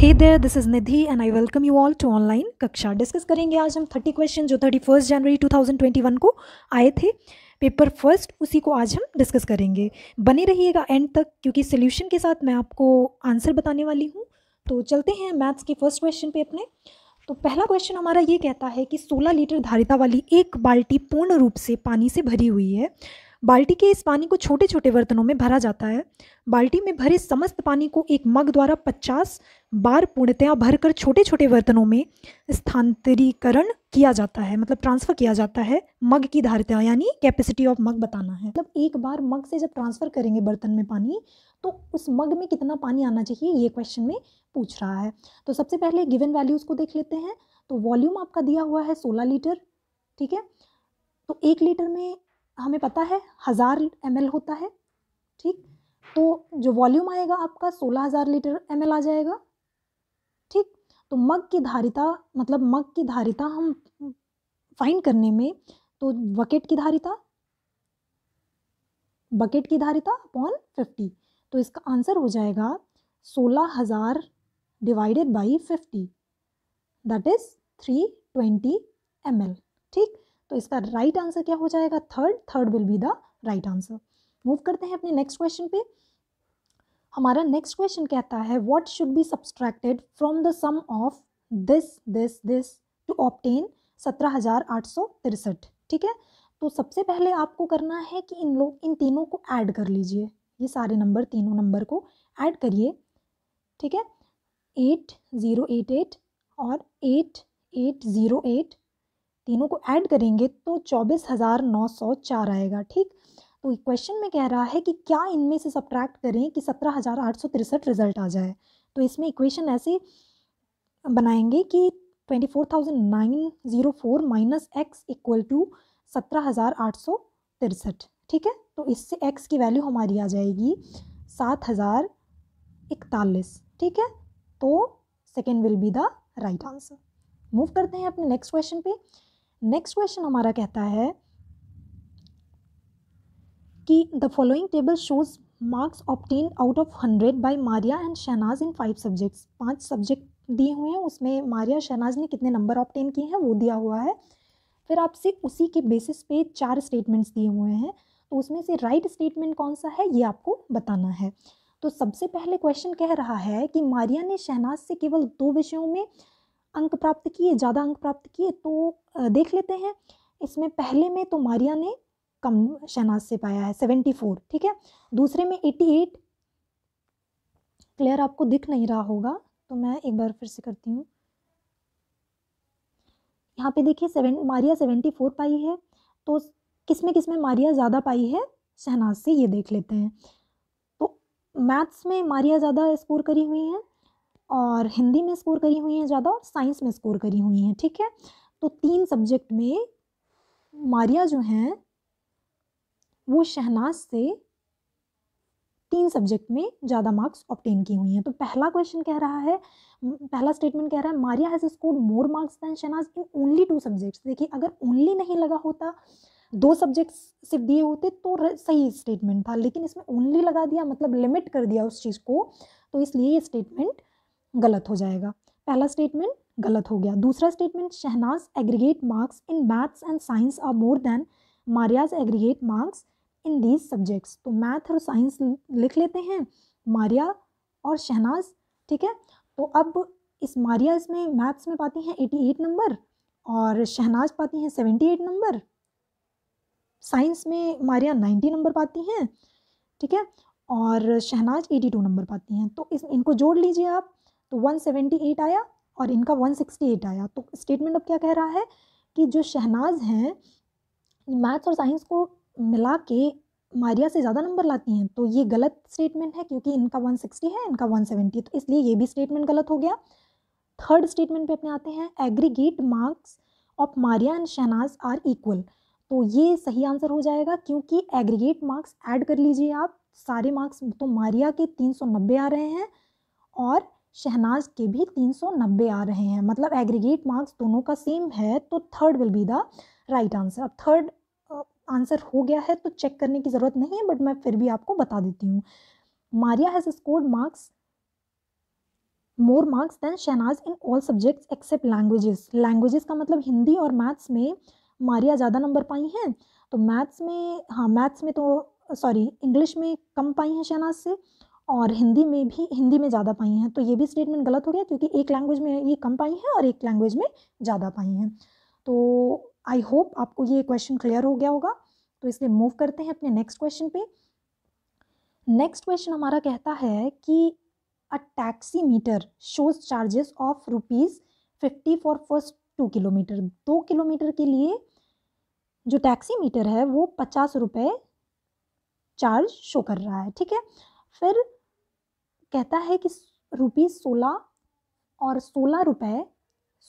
Hey there this is Nidhi and I welcome you all to online कक्षा discuss करेंगे आज हम थर्टी क्वेश्चन जो thirty first January two thousand twenty one को आए थे पेपर फर्स्ट उसी को आज हम डिस्कस करेंगे बने रहिएगा एंड तक क्योंकि सोल्यूशन के साथ मैं आपको आंसर बताने वाली हूँ तो चलते हैं मैथ्स के फर्स्ट क्वेश्चन पे अपने तो पहला क्वेश्चन हमारा ये कहता है कि सोलह लीटर धारिता वाली एक बाल्टी पूर्ण रूप से पानी से भरी हुई है बाल्टी के इस पानी को छोटे छोटे बर्तनों में भरा जाता है बाल्टी में भरे समस्त पानी को एक मग द्वारा 50 बार पूर्णतया भरकर छोटे छोटे बर्तनों में स्थानांतरीकरण किया जाता है मतलब ट्रांसफ़र किया जाता है मग की धारिता यानी कैपेसिटी ऑफ मग बताना है मतलब एक बार मग से जब ट्रांसफ़र करेंगे बर्तन में पानी तो उस मग में कितना पानी आना चाहिए ये क्वेश्चन में पूछ रहा है तो सबसे पहले गिवन वैल्यूज़ को देख लेते हैं तो वॉल्यूम आपका दिया हुआ है सोलह लीटर ठीक है तो एक लीटर में हमें पता है हज़ार एम होता है ठीक तो जो वॉल्यूम आएगा आपका सोलह हज़ार लीटर एम आ जाएगा ठीक तो मग की धारिता मतलब मग की धारिता हम फाइंड करने में तो बकेट की धारिता बकेट की धारिता अपॉन फिफ्टी तो इसका आंसर हो जाएगा सोलह हज़ार divided by fifty that is three twenty M ठीक तो इसका राइट आंसर क्या हो जाएगा third third will be the right answer move करते हैं अपने नेक्स्ट क्वेश्चन पे हमारा नेक्स्ट क्वेश्चन कहता है what should be subtracted from the sum of this this this to obtain सत्रह हज़ार आठ सौ तिरसठ ठीक है तो सबसे पहले आपको करना है कि इन लोग इन तीनों को ऐड कर लीजिए ये सारे नंबर तीनों नंबर को ऐड करिए ठीक है एट ज़ीरो एट एट और एट एट ज़ीरो एट तीनों को ऐड करेंगे तो चौबीस हज़ार नौ सौ चार आएगा ठीक तो क्वेश्चन में कह रहा है कि क्या इनमें से सब्ट्रैक्ट करें कि सत्रह हज़ार आठ सौ तिरसठ रिजल्ट आ जाए तो इसमें इक्वेशन ऐसे बनाएंगे कि twenty four thousand nine zero four minus X equal to सत्रह हज़ार आठ सौ तिरसठ ठीक है तो इससे एक्स की वैल्यू हमारी आ जाएगी सात हज़ार इकतालीस ठीक है तो second will be the right answer move करते हैं अपने नेक्स्ट क्वेश्चन पे नेक्स्ट क्वेश्चन हमारा कहता है कि the following table shows marks obtained out of hundred by Maria and Shahnaz in five subjects पांच सब्जेक्ट दिए हुए हैं उसमें मारिया शहनाज ने कितने नंबर ऑप्टेन किए हैं वो दिया हुआ है फिर आपसे उसी के बेसिस पे चार स्टेटमेंट्स दिए हुए हैं तो उसमें से राइट right स्टेटमेंट कौन सा है ये आपको बताना है तो सबसे पहले क्वेश्चन कह रहा है कि मारिया ने शहनाज से केवल दो विषयों में अंक प्राप्त किए ज़्यादा अंक प्राप्त किए तो देख लेते हैं इसमें पहले में तो मारिया ने कम शहनाज से पाया है सेवेंटी फोर ठीक है दूसरे में एटी एट क्लियर आपको दिख नहीं रहा होगा तो मैं एक बार फिर से करती हूँ यहाँ पे देखिए सेवन मारिया सेवेंटी फोर पाई है तो किस में किस में मारिया ज़्यादा पाई है शहनाज से ये देख लेते हैं तो मैथ्स में मारिया ज़्यादा स्कोर करी हुई हैं और हिंदी में स्कोर करी हुई हैं ज़्यादा और साइंस में स्कोर करी हुई हैं ठीक है तो तीन सब्जेक्ट में मारिया जो हैं वो शहनाज से तीन सब्जेक्ट में ज़्यादा मार्क्स ऑप्टेन की हुई हैं तो पहला क्वेश्चन कह रहा है पहला स्टेटमेंट कह रहा है Maria has score more marks than Shahnaz in only two subjects देखिए अगर ओनली नहीं लगा होता दो सब्जेक्ट्स सिर्फ दिए होते तो सही स्टेटमेंट था लेकिन इसमें ओनली लगा दिया मतलब लिमिट कर दिया उस चीज़ को तो इसलिए ये स्टेटमेंट गलत हो जाएगा पहला स्टेटमेंट गलत हो गया दूसरा statement Shahnaz aggregate marks in maths and science are more than Maria's aggregate marks in these subjects तो मैथ और साइंस लिख लेते हैं मारिया और शहनाज ठीक है तो अब इस मारिया इसमें मैथ्स में पाती हैं एटी एट नंबर और शहनाज पाती हैं सेवेंटी एट नंबर साइंस में मारिया नाइन्टी नंबर पाती हैं ठीक है और शहनाज एटी टू नंबर पाती हैं तो इस इनको जोड़ लीजिए आप तो 178 आया और इनका 168 आया तो स्टेटमेंट अब क्या कह रहा है कि जो शहनाज हैं मैथ्स और साइंस को मिला के मारिया से ज़्यादा नंबर लाती हैं तो ये गलत स्टेटमेंट है क्योंकि इनका 160 है इनका 170 तो इसलिए ये भी स्टेटमेंट गलत हो गया थर्ड स्टेटमेंट पे अपने आते हैं aggregate marks of Maria and Shahnaz are equal तो ये सही आंसर हो जाएगा क्योंकि एग्रीगेट मार्क्स ऐड कर लीजिए आप सारे मार्क्स तो मारिया के तीन आ रहे हैं और शहनाज के भी 390 आ रहे हैं मतलब एग्रीगेट मार्क्स दोनों का सेम है तो third will be the right answer अब थर्ड आंसर हो गया है तो चेक करने की ज़रूरत नहीं है बट मैं फिर भी आपको बता देती हूँ Maria has scored marks more marks than Shahnaz in all subjects except languages languages का मतलब हिंदी और मैथ्स में मारिया ज़्यादा नंबर पाई हैं तो मैथ्स में हाँ मैथ्स में तो सॉरी इंग्लिश में कम पाई हैं शहनाज से और हिंदी में भी हिंदी में ज़्यादा पाई हैं तो ये भी स्टेटमेंट गलत हो गया क्योंकि एक लैंग्वेज में ये कम पाई हैं और एक लैंग्वेज में ज़्यादा पाई हैं तो आई होप आपको ये क्वेश्चन क्लियर हो गया होगा तो इसलिए मूव करते हैं अपने नेक्स्ट क्वेश्चन पे नेक्स्ट क्वेश्चन हमारा कहता है कि a taxi meter shows charges of rupees fifty for first two kilometre दो किलोमीटर के लिए जो टैक्सी मीटर है वो पचास रुपये चार्ज शो कर रहा है ठीक है फिर कहता है कि रुपीज़ सोलह और सोलह रुपये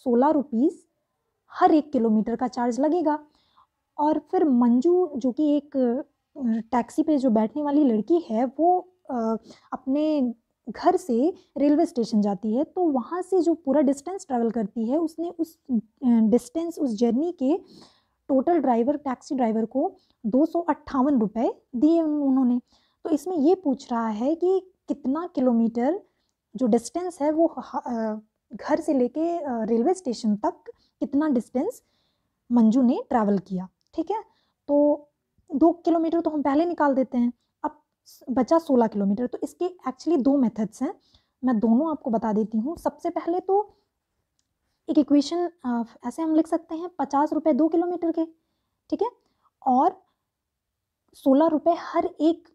सोलह रुपीज़ हर एक किलोमीटर का चार्ज लगेगा और फिर मंजू जो कि एक टैक्सी पे जो बैठने वाली लड़की है वो अपने घर से रेलवे स्टेशन जाती है तो वहाँ से जो पूरा डिस्टेंस ट्रैवल करती है उसने उस डिस्टेंस उस जर्नी के टोटल ड्राइवर टैक्सी ड्राइवर को दो सौ अट्ठावन दिए उन्होंने तो इसमें ये पूछ रहा है कि कितना किलोमीटर जो डिस्टेंस है वो घर से लेके रेलवे स्टेशन तक कितना डिस्टेंस मंजू ने ट्रैवल किया ठीक है तो दो किलोमीटर तो हम पहले निकाल देते हैं अब बचा सोलह किलोमीटर तो इसके एक्चुअली दो मेथड्स हैं मैं दोनों आपको बता देती हूँ सबसे पहले तो एक इक्वेशन ऐसे हम लिख सकते हैं पचास रुपये दो किलोमीटर के ठीक है और सोलह रुपये हर एक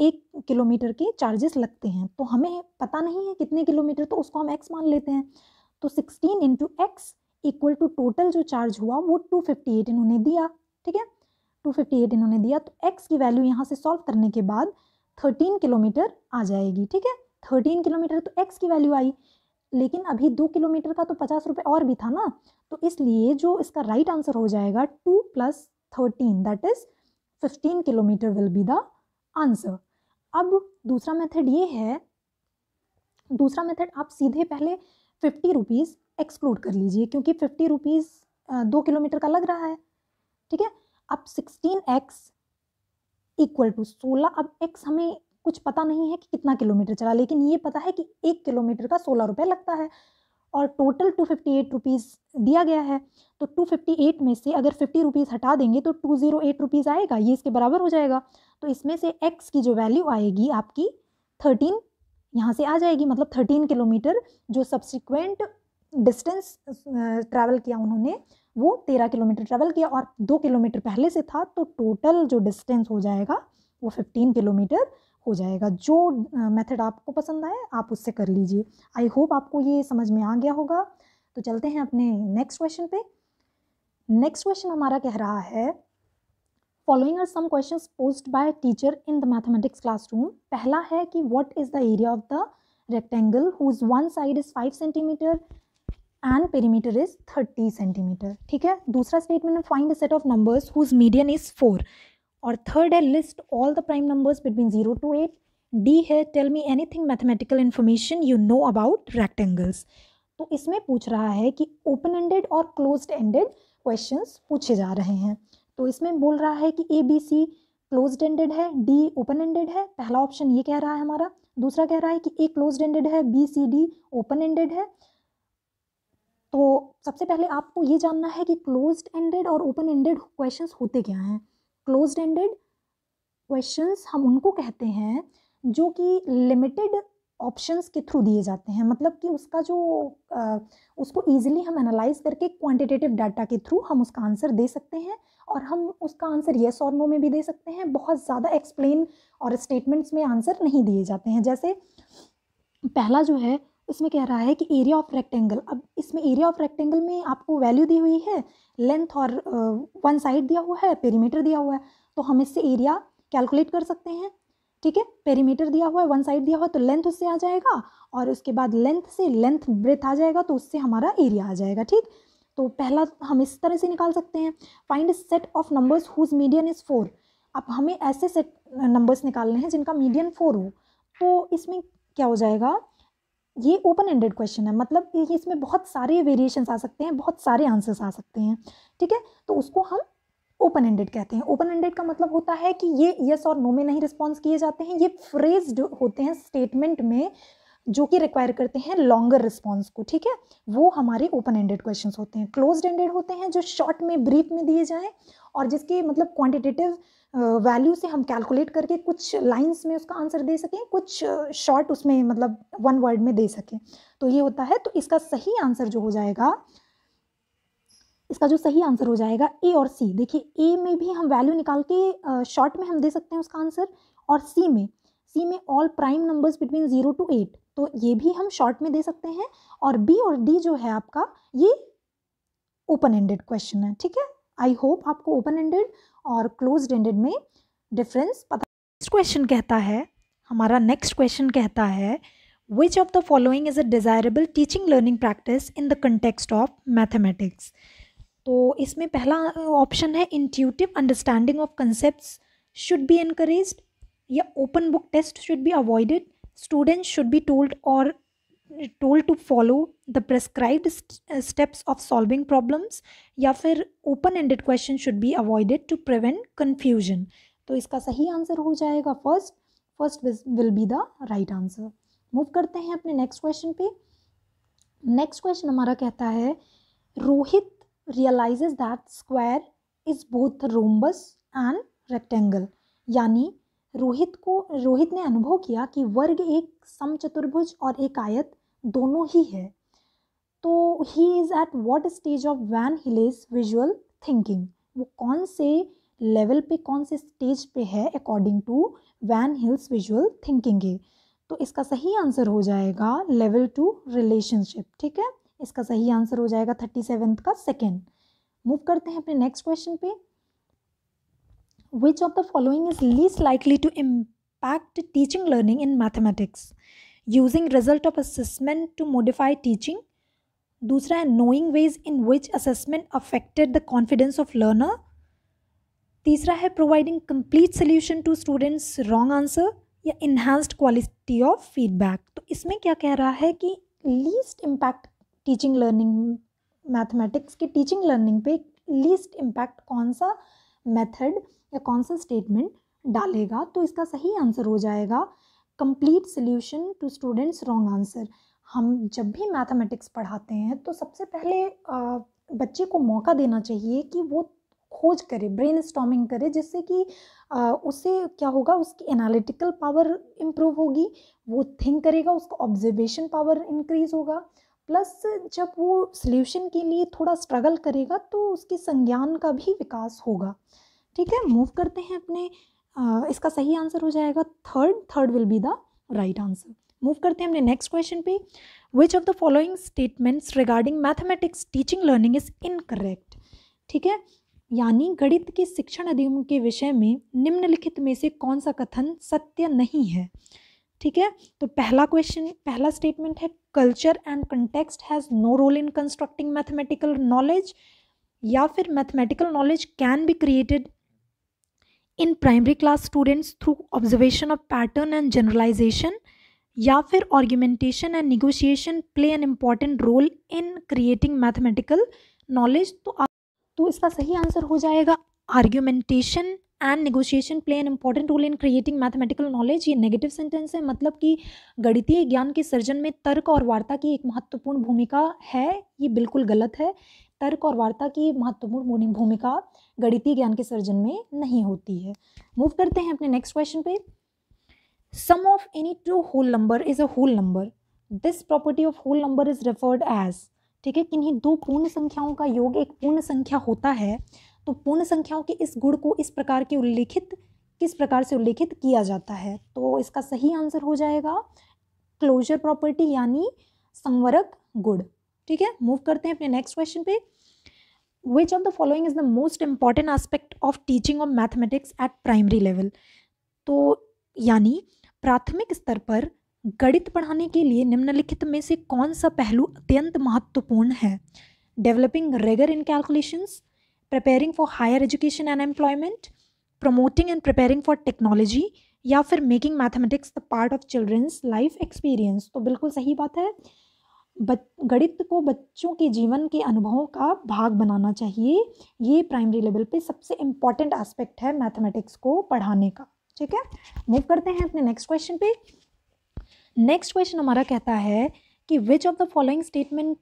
एक किलोमीटर के चार्जेस लगते हैं तो हमें पता नहीं है कितने किलोमीटर तो उसको हम एक्स मान लेते हैं तो sixteen into x equal to total जो चार्ज हुआ वो टू फिफ्टी एट इन्होंने दिया ठीक है टू फिफ्टी एट इन्होंने दिया तो एक्स की वैल्यू यहाँ से सॉल्व करने के बाद थर्टीन किलोमीटर आ जाएगी ठीक है थर्टीन किलोमीटर तो एक्स की वैल्यू आई लेकिन अभी दो किलोमीटर का तो पचास रुपये और भी था ना तो इसलिए जो इसका राइट right आंसर हो जाएगा two plus thirteen that is fifteen kilometre will be the answer अब दूसरा मेथड ये है दूसरा मेथड आप सीधे पहले फिफ्टी रुपीज़ एक्सक्लूड कर लीजिए क्योंकि फिफ्टी रुपीज़ दो किलोमीटर का लग रहा है ठीक है अब सिक्सटीन एक्स इक्वल टू सोलह अब एक्स हमें कुछ पता नहीं है कि कितना किलोमीटर चला लेकिन ये पता है कि एक किलोमीटर का सोलह रुपये लगता है और total two fifty eight rupees दिया गया है तो टू फिफ्टी एट में से अगर फिफ्टी रुपीज़ हटा देंगे तो टू ज़ीरो एट रुपीज़ आएगा ये इसके बराबर हो जाएगा तो इसमें से एक्स की जो वैल्यू आएगी आपकी थर्टीन यहाँ से आ जाएगी मतलब थर्टीन किलोमीटर जो सब्सिक्वेंट डिस्टेंस ट्रैवल किया उन्होंने वो तेरह किलोमीटर ट्रैवल किया और दो किलोमीटर पहले से था तो टोटल जो डिस्टेंस हो जाएगा वो फिफ्टीन किलोमीटर हो जाएगा जो मेथड आपको पसंद आए आप उससे कर लीजिए आई होप आपको ये समझ में आ गया होगा तो चलते हैं अपने नेक्स्ट क्वेश्चन पे नेक्स्ट क्वेश्चन हमारा कह रहा है following are some question posed by teacher in the mathematics classroom पहला है कि what is the area of the rectangle whose one side is five centimetre and perimeter is thirty centimetre ठीक है दूसरा statement find the set of numbers whose median is four और third है list all the prime numbers between zero to eight D है tell me anything mathematical information you know about rectangles तो इसमें पूछ रहा है कि ओपन एंडेड और क्लोज एंडेड क्वेश्चन पूछे जा रहे हैं तो इसमें बोल रहा है कि A B C close ended है डी ओपन एंडेड है पहला ऑप्शन ये कह रहा है हमारा दूसरा कह रहा है कि ए क्लोज एंडेड है B C D open ended है तो सबसे पहले आपको ये जानना है कि क्लोज एंडेड और ओपन एंडेड क्वेश्चन होते क्या हैं क्लोज एंडेड क्वेश्चंस हम उनको कहते हैं जो कि लिमिटेड ऑप्शंस के थ्रू दिए जाते हैं मतलब कि उसका जो आ, उसको ईजिली हम एनालाइज करके क्वांटिटेटिव डाटा के थ्रू हम उसका आंसर दे सकते हैं और हम उसका आंसर येस और नो में भी दे सकते हैं बहुत ज़्यादा एक्सप्लेन और स्टेटमेंट्स में आंसर नहीं दिए जाते हैं जैसे पहला जो है इसमें कह रहा है कि एरिया ऑफ रेक्टेंगल अब इसमें एरिया ऑफ रेक्टेंगल में आपको वैल्यू दी हुई है लेंथ और वन साइड दिया हुआ है पेरीमीटर दिया हुआ है तो हम इससे एरिया कैलकुलेट कर सकते हैं ठीक है पेरीमीटर दिया हुआ है वन साइड दिया हुआ है तो लेंथ उससे आ जाएगा और उसके बाद लेंथ से लेंथ ब्रेथ आ जाएगा तो उससे हमारा एरिया आ जाएगा ठीक तो पहला हम इस तरह से निकाल सकते हैं find set of numbers whose median is four अब हमें ऐसे सेट नंबर्स निकालने हैं जिनका मीडियन फोर हो तो इसमें क्या हो जाएगा ये ओपन एंडेड क्वेश्चन है मतलब इसमें बहुत सारे वेरिएशंस आ सकते हैं बहुत सारे आंसर्स आ सकते हैं ठीक है तो उसको हम ओपन एंडेड कहते हैं ओपन एंडेड का मतलब होता है कि ये यस और नो में नहीं रिस्पॉन्स किए जाते हैं ये फ्रेज्ड होते हैं स्टेटमेंट में जो कि रिक्वायर करते हैं लॉन्गर रिस्पॉन्स को ठीक है वो हमारे ओपन एंडेड क्वेश्चन होते हैं क्लोज एंडेड होते हैं जो शॉर्ट में ब्रीफ में दिए जाएँ और जिसके मतलब क्वान्टिटेटिव वैल्यू से हम कैलकुलेट करके कुछ लाइंस में उसका आंसर दे सकें कुछ शॉर्ट उसमें मतलब वन वर्ड में दे सकें तो ये होता है तो इसका सही आंसर जो हो जाएगा इसका जो सही आंसर हो जाएगा ए और सी देखिए ए में भी हम वैल्यू निकाल के शॉर्ट में हम दे सकते हैं उसका आंसर और सी में सी में all prime numbers between zero to eight तो ये भी हम शॉर्ट में दे सकते हैं और बी और डी जो है आपका ये ओपन एंडेड क्वेश्चन है ठीक है आई होप आपको ओपन एंडेड और क्लोज एंडेड में डिफरेंस पता नेक्स्ट क्वेश्चन कहता है हमारा नेक्स्ट क्वेश्चन कहता है which of the following is a desirable teaching learning practice in the context of mathematics तो इसमें पहला ऑप्शन है intuitive understanding of concept should be increase या open book test should be avoided students should be told और told to follow the prescribed steps of solving problems या फिर open ended question should be avoided to prevent confusion तो इसका सही answer हो जाएगा first first will be the right answer move करते हैं अपने नेक्स्ट क्वेश्चन पे नेक्स्ट क्वेश्चन हमारा कहता है Rohit realises that square is both rhombus and rectangle यानी रोहित को रोहित ने अनुभव किया कि वर्ग एक समचतुर्भुज और एक आयत दोनों ही है तो he is at what stage of van Hiele's visual thinking वो कौन से लेवल पे कौन से स्टेज पे है according to van Hiele's visual thinking तो इसका सही आंसर हो जाएगा लेवल टू रिलेशनशिप ठीक है इसका सही आंसर हो जाएगा थर्टी सेवेंथ का सेकेंड मूव करते हैं अपने नेक्स्ट क्वेश्चन पे which of the following is least likely to impact teaching learning in mathematics using result of assessment to modify teaching दूसरा है knowing ways in which assessment affected the confidence of learner तीसरा है providing complete solution to students wrong answer या enhanced quality of feedback तो इसमें क्या कह रहा है कि least impact teaching learning mathematics के टीचिंग लर्निंग पे लीस्ट इम्पैक्ट कौन सा मेथड या कौन सा स्टेटमेंट डालेगा तो इसका सही आंसर हो जाएगा complete solution to students wrong answer हम जब भी मैथमेटिक्स पढ़ाते हैं तो सबसे पहले आ, बच्चे को मौका देना चाहिए कि वो खोज करे ब्रेन स्टॉमिंग करे जिससे कि आ, उसे क्या होगा उसकी एनालिटिकल पावर इम्प्रूव होगी वो थिंक करेगा उसका ऑब्जर्वेशन पावर इंक्रीज होगा प्लस जब वो सल्यूशन के लिए थोड़ा स्ट्रगल करेगा तो उसके संज्ञान का भी विकास होगा ठीक है मूव करते हैं अपने इसका सही आंसर हो जाएगा third third will be the right answer move करते हैं हमने नेक्स्ट क्वेश्चन पे which of the following statements regarding mathematics teaching learning is incorrect ठीक है यानी गणित के शिक्षण अधिगम के विषय में निम्नलिखित में से कौन सा कथन सत्य नहीं है ठीक है तो पहला क्वेश्चन पहला स्टेटमेंट है culture and context has no role in constructing mathematical knowledge या फिर mathematical knowledge can be created in primary class students through observation of pattern and generalisation या फिर argumentation and negotiation play an important role in creating mathematical knowledge तो आ, तो इसका सही answer हो जाएगा argumentation and negotiation play an important role in creating mathematical knowledge ये नेगेटिव सेंटेंस है मतलब कि गणितीय ज्ञान के सर्जन में तर्क और वार्ता की एक महत्वपूर्ण भूमिका है ये बिल्कुल गलत है तर्क और वार्ता की महत्वपूर्ण भूमिका गणितीय ज्ञान के सर्जन में नहीं होती है मूव करते हैं अपने नेक्स्ट क्वेश्चन पे sum of any two whole number is a whole number this property of whole number is referred as ठीक है किन्हीं दो पूर्ण संख्याओं का योग एक पूर्ण संख्या होता है तो पूर्ण संख्याओं के इस गुण को इस प्रकार के उल्लेखित किस प्रकार से उल्लेखित किया जाता है तो इसका सही आंसर हो जाएगा क्लोजर प्रॉपर्टी यानी संवरक गुड़ ठीक है मूव करते हैं अपने नेक्स्ट क्वेश्चन पे which of the following is the most important aspect of teaching of mathematics at primary level तो यानी प्राथमिक स्तर पर गणित पढ़ाने के लिए निम्नलिखित में से कौन सा पहलू अत्यंत महत्वपूर्ण है developing rigour in calculations preparing for higher education and employment promoting and preparing for technology या फिर making mathematics the part of children's life experience तो बिल्कुल सही बात है गणित को बच्चों के जीवन के अनुभवों का भाग बनाना चाहिए ये प्राइमरी लेवल पे सबसे इम्पॉर्टेंट एस्पेक्ट है मैथमेटिक्स को पढ़ाने का ठीक है मूव करते हैं अपने नेक्स्ट क्वेश्चन पे नेक्स्ट क्वेश्चन हमारा कहता है कि which of the following statement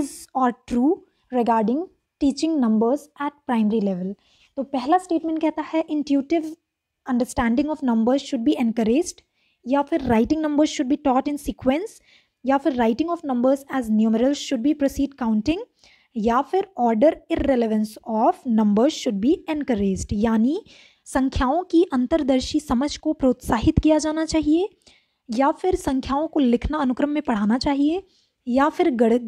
is or true regarding teaching numbers at primary level तो पहला स्टेटमेंट कहता है intuitive understanding of numbers should be encourage या फिर writing numbers should be taught in sequence या फिर writing of numbers as numeral should be proceed counting या फिर order irrelevance of numbers should be encourage यानी संख्याओं की अंतर्दर्शी समझ को प्रोत्साहित किया जाना चाहिए या फिर संख्याओं को लिखना अनुक्रम में पढ़ाना चाहिए या फिर गण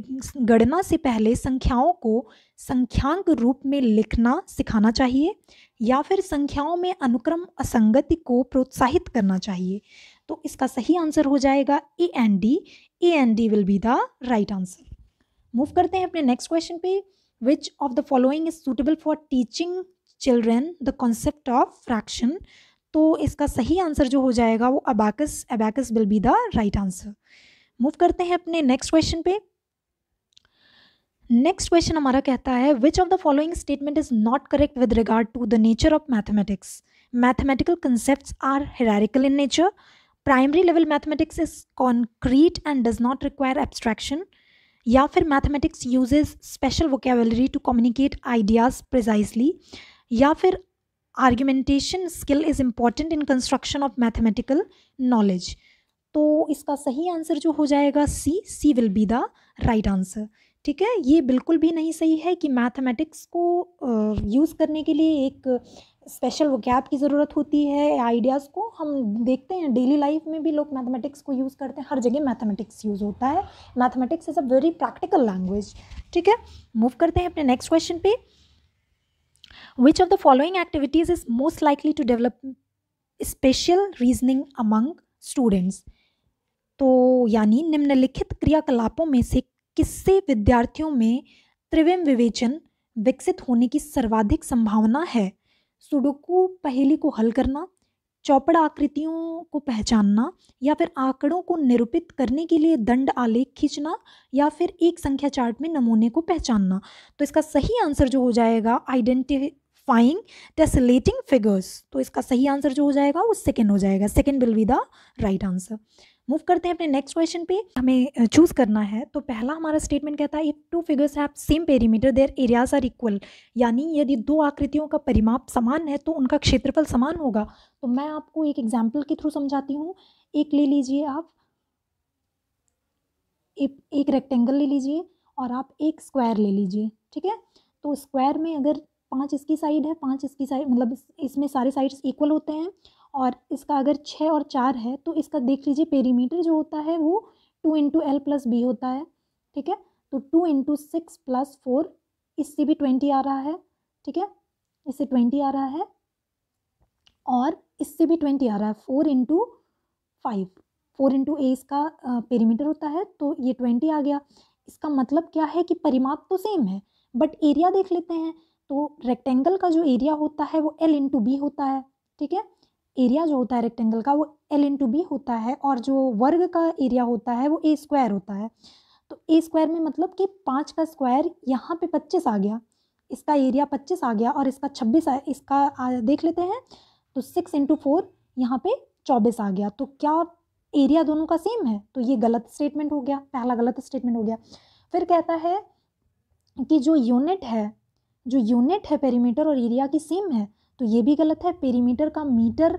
गणना से पहले संख्याओं को संख्यांक रूप में लिखना सिखाना चाहिए या फिर संख्याओं में अनुक्रम असंगति को प्रोत्साहित करना चाहिए तो इसका सही आंसर हो जाएगा A and D A and D will be the right answer move करते हैं अपने नेक्स्ट क्वेश्चन पे which of the following is suitable for teaching children the concept of fraction तो इसका सही आंसर जो हो जाएगा वो abacus abacus will be the right answer move करते हैं अपने नेक्स्ट क्वेश्चन पे नेक्स्ट क्वेश्चन हमारा कहता है which of the following statement is not correct with regard to the nature of mathematics mathematical concept are hierarchical in nature primary level mathematics is concrete and does not require abstraction या फिर mathematics uses special vocabulary to communicate ideas precisely या फिर argumentation skill is important in construction of mathematical knowledge तो इसका सही answer जो हो जाएगा C C will be the right answer ठीक है ये बिल्कुल भी नहीं सही है कि मैथमेटिक्स को यूज़ करने के लिए एक स्पेशल वो गैप की ज़रूरत होती है आइडियाज़ को हम देखते हैं डेली लाइफ में भी लोग मैथमेटिक्स को यूज़ करते हैं हर जगह मैथमेटिक्स यूज़ होता है mathematics is a very practical language ठीक है मूव करते हैं अपने नेक्स्ट क्वेश्चन पे which of the following activities is most likely to develop spatial reasoning among students तो यानी निम्नलिखित क्रियाकलापों में से किससे विद्यार्थियों में त्रिविम विवेचन विकसित होने की सर्वाधिक संभावना है सुडोकू पहेली को हल करना चौपड़ आकृतियों को पहचानना या फिर आंकड़ों को निरूपित करने के लिए दंड आलेख खींचना या फिर एक संख्या चार्ट में नमूने को पहचानना तो इसका सही आंसर जो हो जाएगा आइडेंटिफाइंग टेसलेटिंग फिगर्स तो इसका सही आंसर जो हो जाएगा वो सेकेंड हो जाएगा second will be the right answer move करते हैं अपने नेक्स्ट क्वेश्चन पे हमें चूज करना है तो पहला हमारा स्टेटमेंट कहता है if two figures have same perimeter their areas are equal यानी यदि दो आकृतियों का परिमाप समान है तो उनका क्षेत्रफल समान होगा तो मैं आपको एक एग्जाम्पल के थ्रू समझाती हूँ एक ले लीजिए आप एक, रेक्टेंगल ले लीजिए और आप एक स्क्वायर ले लीजिए ठीक है तो स्क्वायर में अगर पाँच इसकी साइड है पाँच इसकी साइड मतलब इसमें सारे साइड्स इक्वल होते हैं और इसका अगर छः और चार है तो इसका देख लीजिए पेरीमीटर जो होता है वो two into l plus b होता है ठीक है तो two into six plus four इससे भी ट्वेंटी आ रहा है ठीक है इससे ट्वेंटी आ रहा है और इससे भी ट्वेंटी आ रहा है four into five four into a इसका पेरीमीटर होता है तो ये ट्वेंटी आ गया इसका मतलब क्या है कि परिमाप तो सेम है बट एरिया देख लेते हैं तो रेक्टेंगल का जो एरिया होता है वो एल इंटू बी होता है ठीक है एरिया जो होता है रेक्टेंगल का वो एल इन टू बी होता है और जो वर्ग का एरिया होता है वो ए स्क्वायर होता है तो ए स्क्वायर में मतलब कि पाँच का स्क्वायर यहाँ पे पच्चीस आ गया इसका एरिया पच्चीस आ गया और इसका छब्बीस इसका आ, देख लेते हैं तो सिक्स इंटू फोर यहाँ पे चौबीस आ गया तो क्या एरिया दोनों का सेम है तो ये गलत स्टेटमेंट हो गया पहला गलत स्टेटमेंट हो गया फिर कहता है कि जो यूनिट है जो यूनिट है पेरीमीटर और एरिया की सेम है तो ये भी गलत है पेरीमीटर का मीटर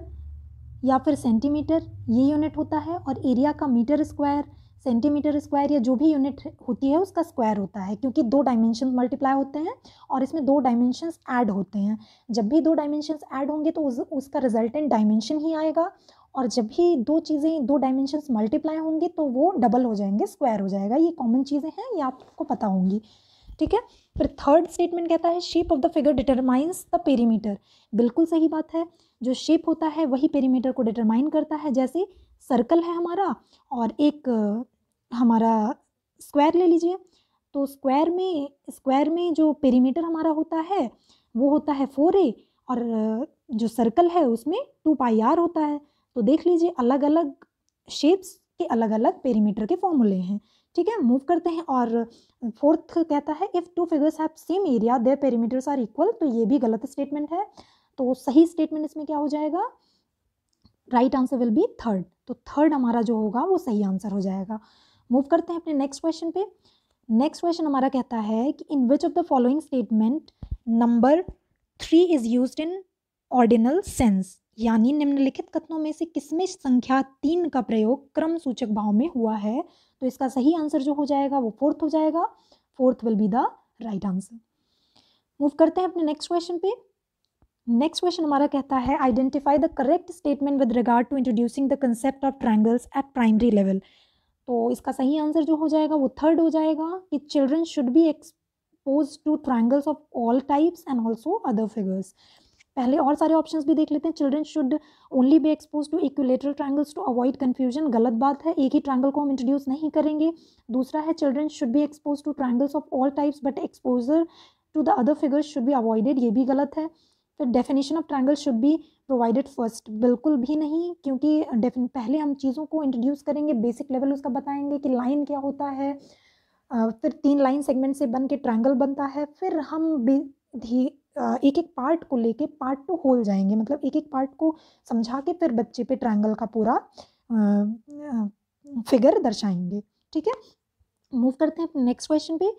या फिर सेंटीमीटर ये यूनिट होता है और एरिया का मीटर स्क्वायर सेंटीमीटर स्क्वायर या जो भी यूनिट होती है उसका स्क्वायर होता है क्योंकि दो डायमेंशन मल्टीप्लाई होते हैं और इसमें दो डायमेंशन ऐड होते हैं जब भी दो डायमेंशन ऐड होंगे तो उस, उसका रिजल्टेंट डायमेंशन ही आएगा और जब भी दो चीज़ें दो डायमेंशन मल्टीप्लाई होंगी तो वो डबल हो जाएंगे स्क्वायर हो जाएगा ये कॉमन चीज़ें हैं ये आपको पता होंगी ठीक है फिर थर्ड स्टेटमेंट कहता है shape of the figure determines the perimeter बिल्कुल सही बात है जो शेप होता है वही पेरीमीटर को डिटरमाइन करता है जैसे सर्कल है हमारा और एक हमारा स्क्वायर ले लीजिए तो स्क्वायर में स्क्वायर में जो पेरीमीटर हमारा होता है वो होता है फोर ए और जो सर्कल है उसमें टू पाई आर होता है तो देख लीजिए अलग अलग शेप्स के अलग अलग पेरीमीटर के फॉर्मूले हैं ठीक है मूव करते हैं और फोर्थ कहता है if two figures have same area their perimeters are equal तो ये भी गलत स्टेटमेंट है तो सही स्टेटमेंट इसमें क्या हो जाएगा right answer will be third तो थर्ड हमारा जो होगा वो सही आंसर हो जाएगा मूव करते हैं अपने नेक्स्ट क्वेश्चन पे नेक्स्ट क्वेश्चन हमारा कहता है कि in which of the following statement number three is use in ordinal sense यानी निम्नलिखित कथनों में से किसमें संख्या तीन का प्रयोग क्रम सूचक भाव में हुआ है तो इसका सही आंसर जो हो जाएगा वो फोर्थ हो जाएगा fourth will be the right answer move करते हैं अपने नेक्स्ट क्वेश्चन पे नेक्स्ट क्वेश्चन हमारा कहता है identify the correct statement with regard to introducing the concept of triangles at primary level तो इसका सही आंसर जो हो जाएगा वो थर्ड हो जाएगा कि children should be expose to triangles of all types and also other figures पहले और सारे ऑप्शन भी देख लेते हैं children should only be expose to equilateral triangles to avoid confusion गलत बात है एक ही ट्राइंगल को हम इंट्रोड्यूस नहीं करेंगे दूसरा है children should be expose to triangles of all types but exposure to the other figures should be avoided ये भी गलत है फिर definition of triangle should be provided first बिल्कुल भी नहीं क्योंकि पहले हम चीज़ों को इंट्रोड्यूस करेंगे बेसिक लेवल उसका बताएंगे कि लाइन क्या होता है फिर तीन लाइन सेगमेंट से बन के ट्राइंगल बनता है फिर हम भी एक एक पार्ट को लेके पार्ट टू होल जाएंगे मतलब एक एक पार्ट को समझा के फिर बच्चे पे ट्रायंगल का पूरा फिगर दर्शाएंगे ठीक है मूव करते हैं नेक्स्ट क्वेश्चन पे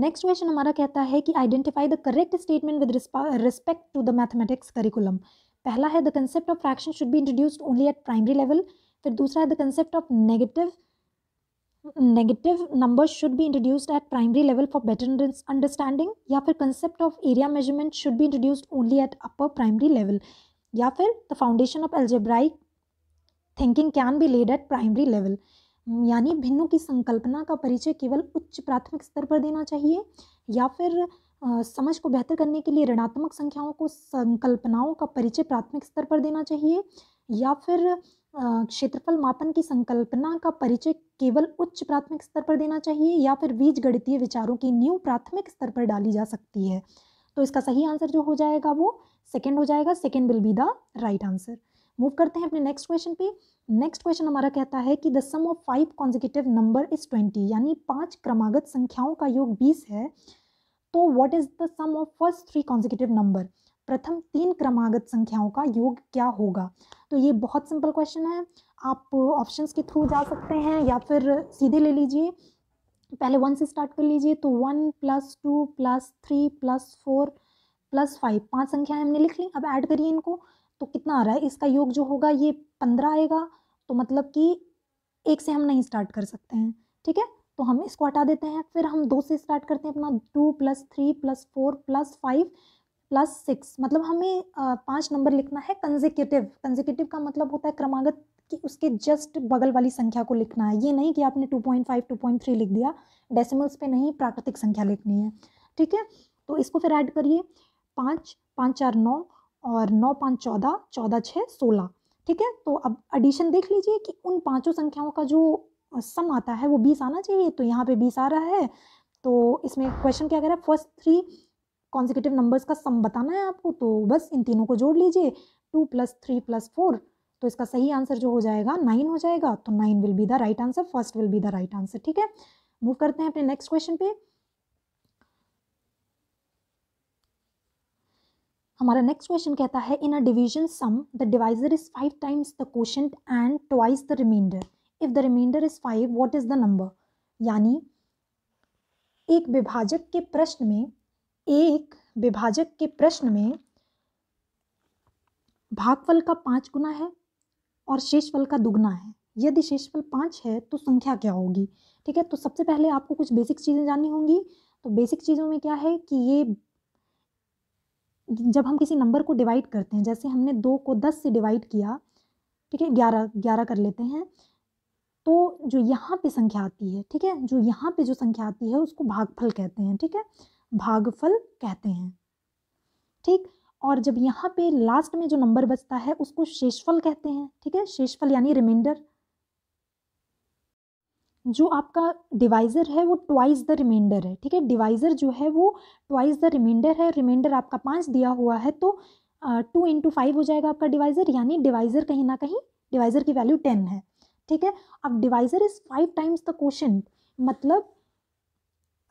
नेक्स्ट क्वेश्चन हमारा कहता है कि identify the correct statement with respect to the mathematics curriculum पहला है the concept of fraction should be introduced only at primary level फिर दूसरा है the concept of negative negative numbers should be introduced at primary level for better understanding या फिर concept of area measurement should be introduced only at upper primary level या फिर the foundation of algebraic thinking can be laid at primary level यानी भिन्नों की संकल्पना का परिचय केवल उच्च प्राथमिक स्तर पर देना चाहिए या फिर आ, समझ को बेहतर करने के लिए ऋणात्मक संख्याओं को संकल्पनाओं का परिचय प्राथमिक स्तर पर देना चाहिए या फिर क्षेत्रफल मापन की संकल्पना का परिचय केवल उच्च प्राथमिक स्तर पर देना चाहिए या फिर बीज गणितीय विचारों की न्यू प्राथमिक स्तर पर डाली जा सकती है तो इसका सही आंसर जो हो जाएगा वो सेकेंड हो जाएगा second will be the right answer move करते हैं अपने नेक्स्ट क्वेश्चन पे नेक्स्ट क्वेश्चन हमारा कहता है कि the sum of five consecutive number is twenty यानी पांच क्रमागत संख्याओं का योग बीस है तो what is the sum of first three consecutive number प्रथम तीन क्रमागत संख्याओं का योग क्या होगा तो ये बहुत सिंपल क्वेश्चन है आप ऑप्शंस के थ्रू जा सकते हैं या फिर सीधे ले लीजिए पहले वन से स्टार्ट कर लीजिए तो one plus two plus three plus four plus five पाँच संख्याएं हमने लिख ली अब ऐड करिए इनको तो कितना आ रहा है इसका योग जो होगा ये पंद्रह आएगा तो मतलब कि एक से हम नहीं स्टार्ट कर सकते हैं ठीक है तो हम इसको हटा देते हैं फिर हम दो से स्टार्ट करते हैं अपना two plus three plus four plus five plus six मतलब हमें पांच नंबर लिखना है कंजिक्यूटिव कंजिक्यूटिव का मतलब होता है क्रमागत कि उसके जस्ट बगल वाली संख्या को लिखना है ये नहीं कि आपने two two point five point three लिख दिया डेसिमल्स पे नहीं प्राकृतिक संख्या लिखनी है ठीक है तो इसको फिर ऐड करिए पाँच पाँच चार नौ और नौ पाँच चौदह चौदह छः सोलह ठीक है तो अब एडिशन देख लीजिए कि उन पाँचों संख्याओं का जो सम आता है वो बीस आना चाहिए तो यहाँ पे बीस आ रहा है तो इसमें क्वेश्चन क्या कह रहा है फर्स्ट थ्री कॉन्जिकेटिव नंबर्स का सम बताना है आपको तो बस इन तीनों को जोड़ लीजिए two plus three plus four तो इसका सही आंसर जो हो जाएगा नाइन हो जाएगा तो nine will be the right answer first will be the right answer ठीक है मूव करते हैं अपने नेक्स्ट क्वेश्चन पे हमारा नेक्स्ट क्वेश्चन कहता है in a division sum the divisor is five times the question and twice the remainder if the remainder is five what is the number यानी एक विभाजक के प्रश्न में एक विभाजक के प्रश्न में भागफल का पाँच गुना है और शेषफल का दुगना है यदि शेषफल पाँच है तो संख्या क्या होगी ठीक है तो सबसे पहले आपको कुछ बेसिक चीज़ें जाननी होंगी तो बेसिक चीज़ों में क्या है कि ये जब हम किसी नंबर को डिवाइड करते हैं जैसे हमने दो को दस से डिवाइड किया ठीक है ग्यारह ग्यारह कर लेते हैं तो जो यहाँ पे संख्या आती है ठीक है जो यहाँ पे जो संख्या आती है उसको भागफल कहते हैं ठीक है भागफल कहते हैं ठीक और जब यहाँ पे लास्ट में जो नंबर बचता है उसको शेषफल कहते हैं ठीक है शेषफल यानी रिमाइंडर जो आपका डिवाइज़र है वो ट्वाइस द रिमाइंडर है ठीक है डिवाइज़र जो है वो ट्वाइस द रिमाइंडर है रिमाइंडर आपका पाँच दिया हुआ है तो टू इंटू फाइव हो जाएगा आपका डिवाइज़र यानी डिवाइज़र कहीं ना कहीं डिवाइज़र की वैल्यू टेन है ठीक है अब divisor is five times the question मतलब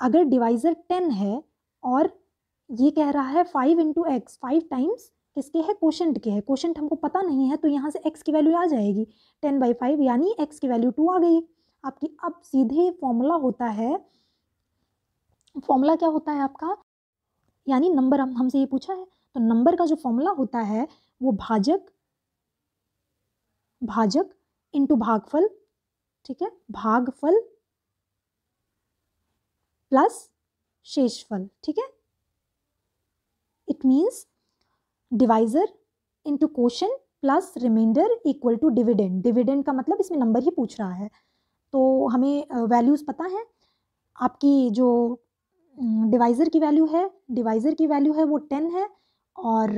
अगर डिवाइज़र टेन है और ये कह रहा है five into x five times किसके है क्वेश्चन के है क्वेश्चन हमको पता नहीं है तो यहाँ से एक्स की वैल्यू आ जाएगी टेन बाई फाइव यानी एक्स की वैल्यू टू आ गई आपकी अब सीधे फॉर्मूला होता है फॉर्मूला क्या होता है आपका यानी नंबर हम हमसे ये पूछा है तो नंबर का जो फॉर्मूला होता है वो भाजक भाजक इंटू भागफल ठीक है भागफल प्लस शेषफल ठीक है it means divisor into question plus remainder equal to dividend dividend का मतलब इसमें नंबर ही पूछ रहा है तो हमें वैल्यूज़ पता है आपकी जो डिवाइज़र की वैल्यू है डिवाइज़र की वैल्यू है वो टेन है और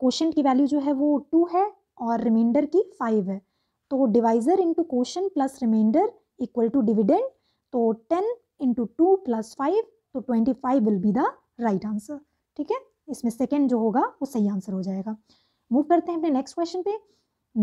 क्वेश्चन की वैल्यू जो है वो टू है और रिमाइंडर की फाइव है तो divisor into question plus remainder equal to dividend तो ten into two plus five तो twenty five will be the right answer ठीक है इसमें सेकेंड जो होगा वो सही आंसर हो जाएगा मूव करते हैं अपने नेक्स्ट क्वेश्चन पे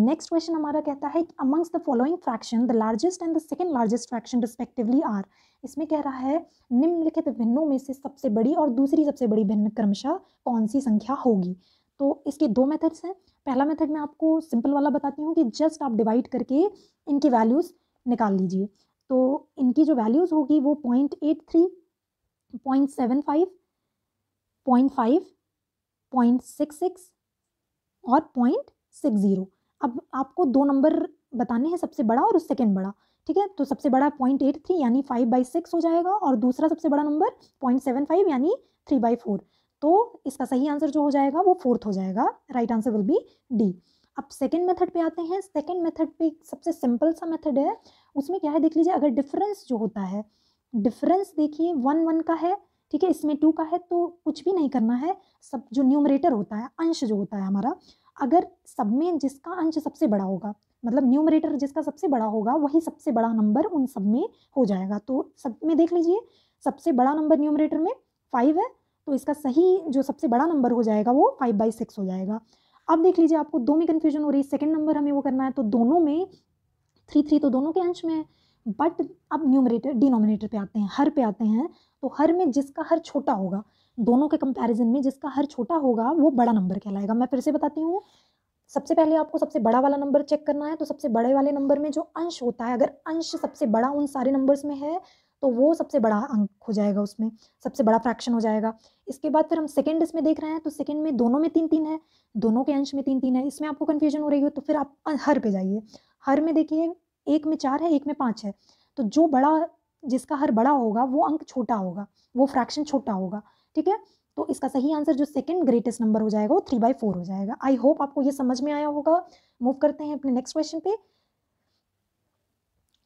नेक्स्ट क्वेश्चन हमारा कहता है amongst the following fraction the largest and the second largest fraction respectively are इसमें कह रहा है निम्नलिखित भिन्नों में से सबसे बड़ी और दूसरी सबसे बड़ी भिन्न क्रमशः कौन सी संख्या होगी तो इसके दो मेथड्स हैं पहला मेथड मैं आपको सिंपल वाला बताती हूँ कि जस्ट आप डिवाइड करके इनकी वैल्यूज़ निकाल लीजिए तो इनकी जो वैल्यूज़ होगी वो point eight three point seven five point five point six six और पॉइंट सिक्स ज़ीरो अब आपको दो नंबर बताने हैं सबसे बड़ा और सेकेंड बड़ा ठीक है तो सबसे बड़ा पॉइंट एट थ्री यानी फाइव बाई सिक्स हो जाएगा और दूसरा सबसे बड़ा नंबर पॉइंट सेवन फाइव यानी थ्री बाई फोर तो इसका सही आंसर जो हो जाएगा वो फोर्थ हो जाएगा right answer will be D अब सेकेंड मेथड पे आते हैं सेकेंड मेथड पे सबसे सिंपल सा मेथड है उसमें क्या है देख लीजिए अगर डिफरेंस जो होता है डिफरेंस देखिए वन वन का है ठीक है इसमें टू का है तो कुछ भी नहीं करना है सब जो न्यूमरेटर होता है अंश जो होता है हमारा अगर सब में जिसका अंश सबसे बड़ा होगा मतलब न्यूमरेटर जिसका सबसे बड़ा होगा वही सबसे बड़ा नंबर उन सब में हो जाएगा तो सब में देख लीजिए सबसे बड़ा नंबर न्यूमरेटर में फाइव है तो इसका सही जो सबसे बड़ा नंबर हो जाएगा वो फाइव बाई सिक्स हो जाएगा अब देख लीजिए आपको दो में कन्फ्यूजन हो रही है सेकेंड नंबर हमें वो करना है तो दोनों में थ्री थ्री तो दोनों के अंश में है बट अब न्यूमरेटर डिनोमिनेटर पे आते हैं हर पे आते हैं तो हर में जिसका हर छोटा होगा दोनों के कंपैरिजन में जिसका हर छोटा होगा वो बड़ा नंबर कहलाएगा मैं फिर से बताती हूँ सबसे पहले आपको सबसे बड़ा वाला नंबर चेक करना है तो सबसे बड़े वाले नंबर में जो अंश होता है अगर अंश सबसे बड़ा उन सारे नंबर्स में है तो वो सबसे बड़ा अंक हो जाएगा उसमें सबसे बड़ा फ्रैक्शन हो जाएगा इसके बाद फिर हम सेकेंड इसमें देख रहे हैं तो सेकेंड में दोनों में तीन तीन है दोनों के अंश में तीन तीन है इसमें आपको कन्फ्यूजन हो रही हो तो फिर आप हर पे जाइए हर में देखिए एक में चार है एक में पाँच है तो जो बड़ा जिसका हर बड़ा होगा वो अंक छोटा होगा वो फ्रैक्शन छोटा होगा ठीक है तो इसका सही आंसर जो सेकंड ग्रेटेस्ट नंबर हो जाएगा वो थ्री बाई फोर हो जाएगा आई होप आपको ये समझ में आया होगा मूव करते हैं अपने नेक्स्ट क्वेश्चन पे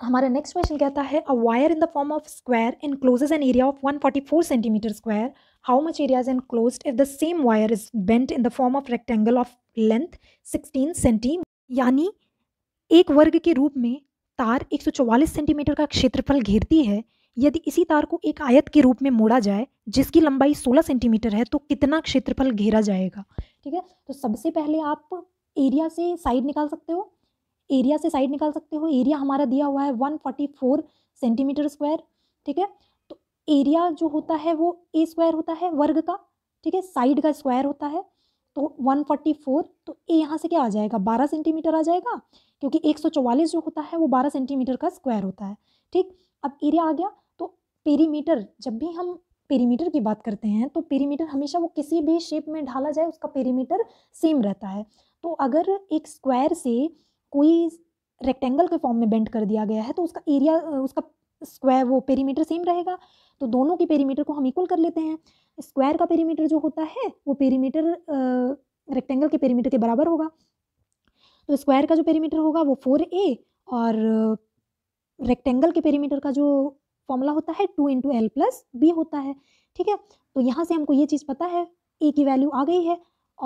हमारा नेक्स्ट क्वेश्चन कहता है a wire in the form of square encloses an area of 144 centimetre square how much area is enclose if the same wire is bent in the form of rectangle of length 16 centi यानी एक वर्ग के रूप में तार 144 centimetre का क्षेत्रफल घेरती है यदि इसी तार को एक आयत के रूप में मोड़ा जाए जिसकी लंबाई 16 सेंटीमीटर है तो कितना क्षेत्रफल घेरा जाएगा ठीक है तो सबसे पहले आप एरिया से साइड निकाल सकते हो एरिया से साइड निकाल सकते हो एरिया हमारा दिया हुआ है one forty four centimetre square ठीक है तो एरिया जो होता है वो ए स्क्वायर होता है वर्ग का ठीक है साइड का स्क्वायर होता है तो वन फोर्टी फोर तो ए यहाँ से क्या आ जाएगा बारह सेंटीमीटर आ जाएगा क्योंकि एक सौ चौवालीस जो होता है वो बारह सेंटीमीटर का स्क्वायर होता है ठीक अब एरिया आ गया तो पेरीमीटर जब भी हम पेरीमीटर की बात करते हैं तो पेरीमीटर हमेशा वो किसी भी शेप में ढाला जाए उसका पेरीमीटर सेम रहता है तो अगर एक स्क्वायर से कोई रेक्टेंगल के फॉर्म में बेंड कर दिया गया है तो उसका एरिया उसका स्क्वायर वो पेरीमीटर सेम रहेगा तो दोनों के पेरीमीटर को हम इक्वल कर लेते हैं स्क्वायर का पेरीमीटर जो होता है वो पेरीमीटर रेक्टेंगल के पेरीमीटर के बराबर होगा तो स्क्वायर का जो पेरीमीटर होगा वो फोर ए और रेक्टेंगल के पेरीमीटर का जो फॉर्मूला होता है two into l plus b होता है ठीक है तो यहाँ से हमको ये चीज़ पता है ए की वैल्यू आ गई है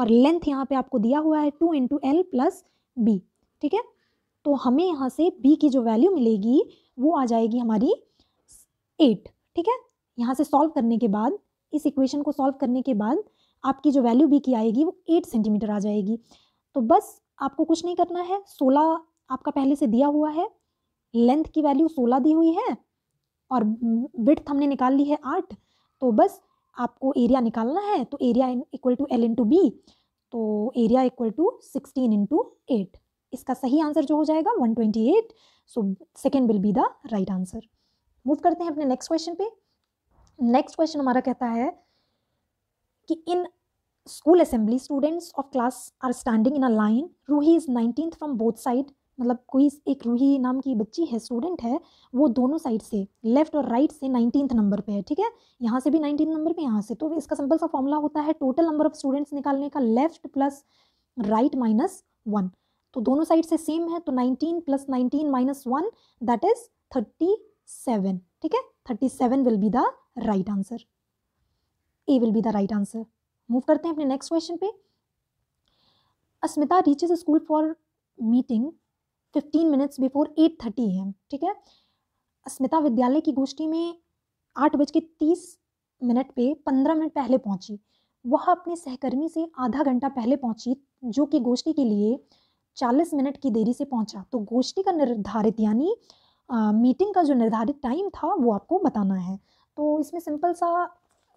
और लेंथ यहाँ पे आपको दिया हुआ है two into l plus b ठीक है तो हमें यहाँ से बी की जो वैल्यू मिलेगी वो आ जाएगी हमारी एट ठीक है यहाँ से सॉल्व करने के बाद इस इक्वेशन को सॉल्व करने के बाद आपकी जो वैल्यू बी की आएगी वो एट सेंटीमीटर आ जाएगी तो बस आपको कुछ नहीं करना है सोलह आपका पहले से दिया हुआ है लेंथ की वैल्यू सोलह दी हुई है और विथ हमने निकाल ली है आठ तो बस आपको एरिया निकालना है तो area equal to l into b तो area equal to sixteen into eight इसका सही आंसर जो हो जाएगा 128 so second will be the right answer move करते हैं अपने नेक्स्ट क्वेश्चन पे नेक्स्ट क्वेश्चन हमारा कहता है कि in school assembly students of class are standing in a line Ruhi is nineteen from both side मतलब कोई एक रूही नाम की बच्ची है स्टूडेंट है वो दोनों साइड से लेफ्ट और राइट से नाइनटीन नंबर पे है ठीक है यहाँ से भी नाइनटीन नंबर पे यहाँ से तो इसका सिंपल सा फॉर्मूला होता है टोटल नंबर ऑफ स्टूडेंट्स निकालने का left plus right minus one तो दोनों साइड से सेम है तो 19 plus nineteen minus one that is 37 ठीक है 37 will be the right answer A will be the right answer move करते हैं अपने नेक्स्ट क्वेश्चन पे Asmita reaches school for meeting 15 minutes before 8:30 thirty AM ठीक है अस्मिता विद्यालय की गोष्ठी में आठ बज के तीस मिनट पे पंद्रह मिनट पहले पहुंची वह अपने सहकर्मी से आधा घंटा पहले पहुंची जो कि गोष्ठी के लिए चालीस मिनट की देरी से पहुंचा तो गोष्ठी का निर्धारित यानी मीटिंग का जो निर्धारित टाइम था वो आपको बताना है तो इसमें सिंपल सा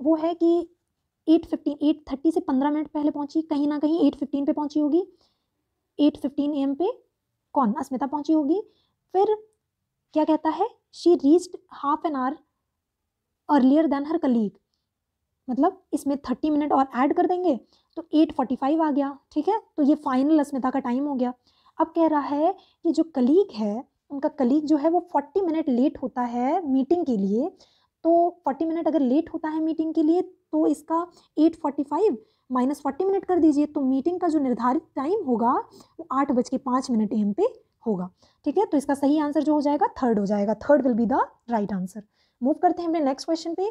वो है कि एट फिफ्टीन एट थर्टी से पंद्रह मिनट पहले पहुंची कहीं ना कहीं एट फिफ्टीन पर पहुँची होगी एट फिफ्टीन ए एम पे कौन अस्मिता पहुंची होगी फिर क्या कहता है she reached half an hour earlier than her colleague मतलब इसमें थर्टी मिनट और ऐड कर देंगे तो 8:45 आ गया ठीक है तो ये फाइनल अस्मिता का टाइम हो गया अब कह रहा है कि जो कलीग है उनका कलीग जो है वो 40 मिनट लेट होता है मीटिंग के लिए तो 40 मिनट अगर लेट होता है मीटिंग के लिए तो इसका 8:45 माइनस फोर्टी मिनट कर दीजिए तो मीटिंग का जो निर्धारित टाइम होगा वो आठ बज के पाँच मिनट एम पे होगा ठीक है तो इसका सही आंसर जो हो जाएगा थर्ड हो जाएगा third will be the right answer move करते हैं अपने नेक्स्ट क्वेश्चन पे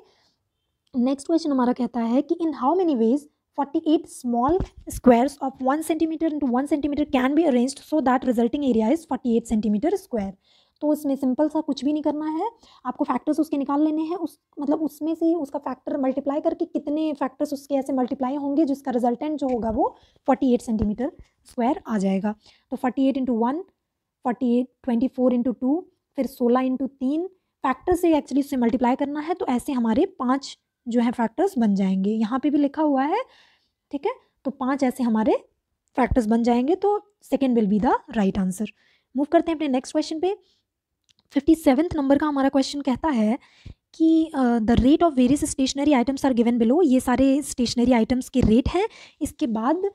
नेक्स्ट क्वेश्चन हमारा कहता है कि in how many ways 48 small squares of 1 centimeter into 1 centimeter can be arranged so that resulting area is 48 centimeter square. तो इसमें सिंपल सा कुछ भी नहीं करना है आपको फैक्टर्स उसके निकाल लेने हैं उस मतलब उसमें से उसका फैक्टर मल्टीप्लाई करके कितने फैक्टर्स उसके ऐसे मल्टीप्लाई होंगे जिसका रिजल्टेंट जो होगा वो 48 सेंटीमीटर स्क्वायर आ जाएगा तो 48 eight into one forty eight twenty four into two फिर सोलह इंटू तीन फैक्टर से एक्चुअली उससे मल्टीप्लाई करना है तो ऐसे हमारे पाँच जो है फैक्टर्स बन जाएंगे यहाँ पे भी लिखा हुआ है ठीक है तो पांच ऐसे हमारे फैक्टर्स बन जाएंगे तो second will be the right answer move करते हैं अपने नेक्स्ट क्वेश्चन पे फिफ्टी सेवन्थ नंबर का हमारा क्वेश्चन कहता है कि the rate of various stationery items are given below ये सारे स्टेशनरी आइटम्स के रेट हैं इसके बाद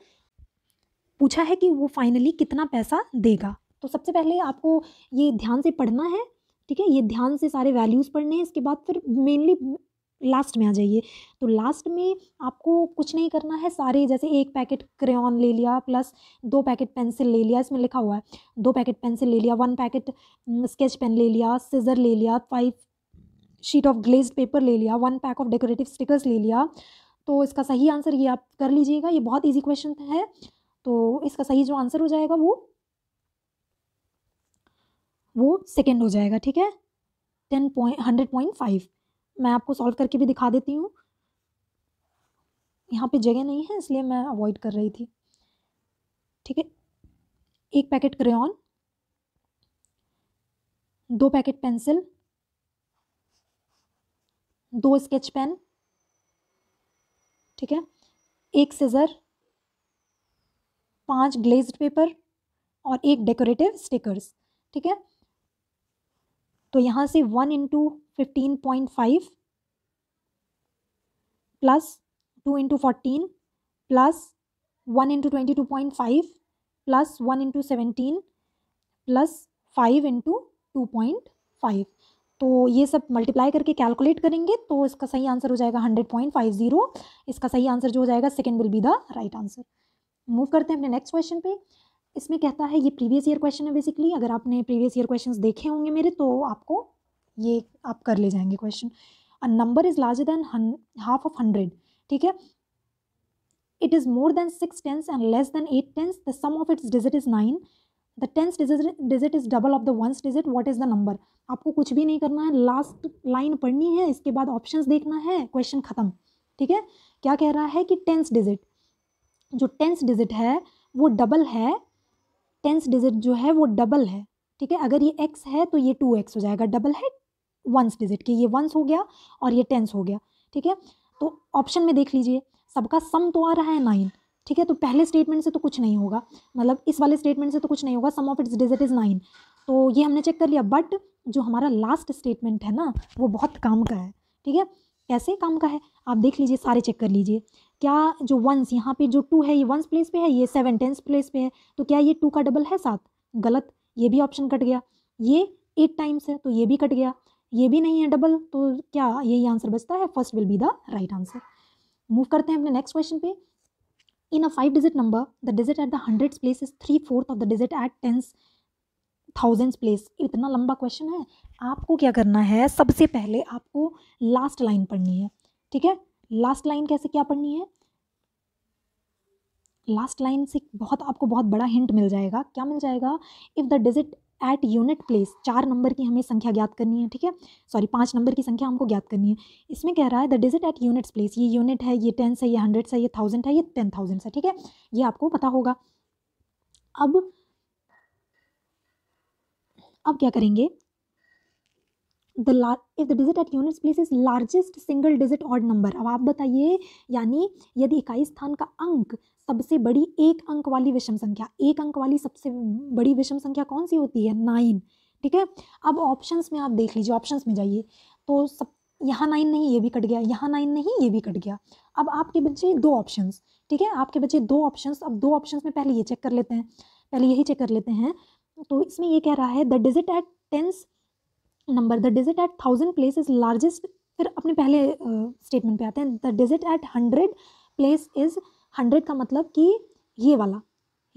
पूछा है कि वो फाइनली कितना पैसा देगा तो सबसे पहले आपको ये ध्यान से पढ़ना है ठीक है ये ध्यान से सारे वैल्यूज़ पढ़ने हैं इसके बाद फिर मेनली लास्ट में आ जाइए तो लास्ट में आपको कुछ नहीं करना है सारे जैसे एक पैकेट क्रेन ले लिया प्लस दो पैकेट पेंसिल ले लिया इसमें लिखा हुआ है दो पैकेट पेंसिल ले लिया वन पैकेट स्केच पेन ले लिया सीजर ले लिया five sheet of glaze paper ले लिया one pack of decorative stickers ले लिया तो इसका सही आंसर ये आप कर लीजिएगा ये बहुत ईजी क्वेश्चन है तो इसका सही जो आंसर हो जाएगा वो वो सेकेंड हो जाएगा ठीक है ten point hundred point five मैं आपको सॉल्व करके भी दिखा देती हूँ यहाँ पे जगह नहीं है इसलिए मैं अवॉइड कर रही थी ठीक है एक पैकेट क्रेन दो पैकेट पेंसिल दो स्केच पेन ठीक है एक सीज़र पांच ग्लेज्ड पेपर और एक डेकोरेटिव स्टिकर्स ठीक है तो यहाँ से one into fifteen point five plus two into fourteen plus one into twenty two point five plus one into seventeen plus five into two point five तो ये सब मल्टीप्लाई करके कैलकुलेट करेंगे तो इसका सही आंसर हो जाएगा हंड्रेड पॉइंट फाइव जीरो इसका सही आंसर जो हो जाएगा second will be the right answer move करते हैं अपने नेक्स्ट क्वेश्चन पे इसमें कहता है ये प्रीवियस ईयर क्वेश्चन है बेसिकली अगर आपने प्रीवियस ईयर क्वेश्चन देखे होंगे मेरे तो आपको ये आप कर ले जाएंगे question a number is larger than half of hundred ठीक है it is more than six tens and less than eight tens the sum of its digit is nine the tens digit is double of the ones digit what is the number आपको कुछ भी नहीं करना है last line पढ़नी है इसके बाद ऑप्शन देखना है क्वेश्चन ख़त्म ठीक है क्या कह रहा है कि टेंस डिजिट जो टेंस डिजिट है वो डबल है टेंस डिजिट जो है वो डबल है ठीक है अगर ये एक्स है तो ये टू एक्स हो जाएगा डबल है वंस डिजिट के ये वंस हो गया और ये टेंस हो गया ठीक है तो ऑप्शन में देख लीजिए सबका सम तो आ रहा है नाइन ठीक है तो पहले स्टेटमेंट से तो कुछ नहीं होगा मतलब इस वाले स्टेटमेंट से तो कुछ नहीं होगा sum of its digit is nine तो ये हमने चेक कर लिया बट जो हमारा लास्ट स्टेटमेंट है ना वो बहुत काम का है ठीक है कैसे काम का है आप देख लीजिए सारे चेक कर लीजिए क्या जो वंस यहाँ पे जो टू है ये वंस प्लेस पे है ये सेवन टेंस प्लेस पे है तो क्या ये टू का डबल है सात गलत ये भी ऑप्शन कट गया ये एट टाइम्स है तो ये भी कट गया ये भी नहीं है डबल तो क्या यही आंसर बचता है first will be the right answer move करते हैं अपने नेक्स्ट क्वेश्चन पे in a five digit number the digit at the hundreds place is three fourth of the digit at tens thousands place इतना लंबा question है आपको क्या करना है सबसे पहले आपको लास्ट लाइन पढ़नी है ठीक है लास्ट लाइन कैसे क्या पढ़नी है लास्ट लाइन से बहुत आपको बहुत बड़ा हिंट मिल जाएगा क्या मिल जाएगा if the digit at unit place चार नंबर की हमें संख्या ज्ञात करनी है ठीक है सॉरी पाँच नंबर की संख्या हमको ज्ञात करनी है इसमें कह रहा है the digit at units place ये यूनिट है ये टेंस है ये हंड्रेड्स है ये थाउजेंड है ये टेन थाउजेंड है ठीक है ये आपको पता होगा अब अब क्या करेंगे the if the digit at unit place is largest single digit odd number अब आप बताइए यानी यदि इकाई स्थान का अंक सबसे बड़ी एक अंक वाली विषम संख्या एक अंक वाली सबसे बड़ी विषम संख्या कौन सी होती है नाइन ठीक है अब ऑप्शंस में आप देख लीजिए ऑप्शंस में जाइए तो सब यहाँ नाइन नहीं ये भी कट गया यहाँ नाइन नहीं ये भी कट गया अब आपके बच्चे दो ऑप्शंस ठीक है आपके बच्चे दो ऑप्शंस अब दो ऑप्शंस में पहले ये चेक कर लेते हैं पहले यही चेक कर लेते हैं तो इसमें ये कह रहा है the digit at tens number the digit at thousand place is largest फिर अपने पहले स्टेटमेंट पे आते हैं the digit at hundred place is hundred का मतलब कि ये वाला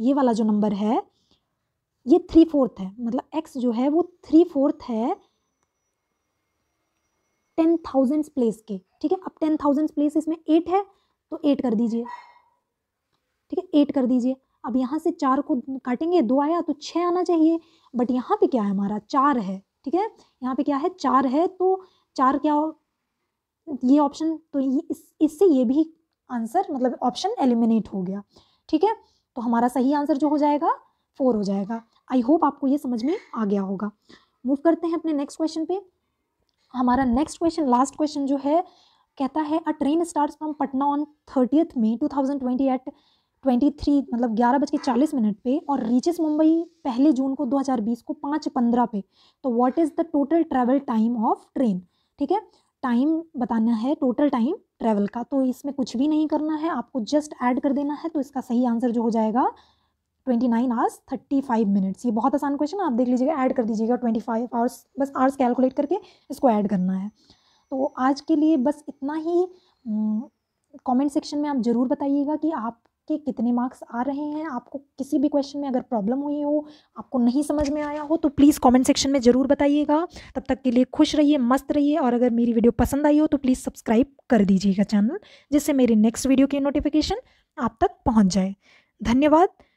ये वाला जो नंबर है ये थ्री फोर्थ है मतलब एक्स जो है वो थ्री फोर्थ है टेन थाउजेंड प्लेस के ठीक है अब टेन थाउजेंड प्लेस इसमें एट है तो एट कर दीजिए ठीक है एट कर दीजिए अब यहाँ से चार को काटेंगे दो आया तो छः आना चाहिए बट यहाँ पे क्या है हमारा चार है ठीक है यहाँ पे क्या है चार है तो चार क्या हो ये ऑप्शन तो इस इससे ये भी आंसर मतलब ऑप्शन एलिमिनेट हो गया ठीक है तो हमारा सही आंसर जो हो जाएगा फोर हो जाएगा आई होप आपको ये समझ में आ गया होगा मूव करते हैं अपने नेक्स्ट क्वेश्चन पे हमारा नेक्स्ट क्वेश्चन लास्ट क्वेश्चन जो है कहता है a train start from Patna on thirtieth May two thousand twenty eight twenty three मतलब ग्यारह बज के चालीस मिनट पे और रीचेस मुंबई पहले जून को 2020 को पाँच पंद्रह पे तो what is the total travel time of train ठीक है टाइम बताना है टोटल टाइम ट्रैवल का तो इसमें कुछ भी नहीं करना है आपको जस्ट ऐड कर देना है तो इसका सही आंसर जो हो जाएगा twenty nine hours thirty five minutes ये बहुत आसान क्वेश्चन आप देख लीजिएगा ऐड कर दीजिएगा ट्वेंटी फाइव आवर्स बस आवर्स कैलकुलेट करके इसको ऐड करना है तो आज के लिए बस इतना ही कमेंट हम्म, सेक्शन में आप ज़रूर बताइएगा कि आप कि कितने मार्क्स आ रहे हैं आपको किसी भी क्वेश्चन में अगर प्रॉब्लम हुई हो आपको नहीं समझ में आया हो तो प्लीज़ कमेंट सेक्शन में ज़रूर बताइएगा तब तक के लिए खुश रहिए मस्त रहिए और अगर मेरी वीडियो पसंद आई हो तो प्लीज़ सब्सक्राइब कर दीजिएगा चैनल जिससे मेरे नेक्स्ट वीडियो की नोटिफिकेशन आप तक पहुँच जाए धन्यवाद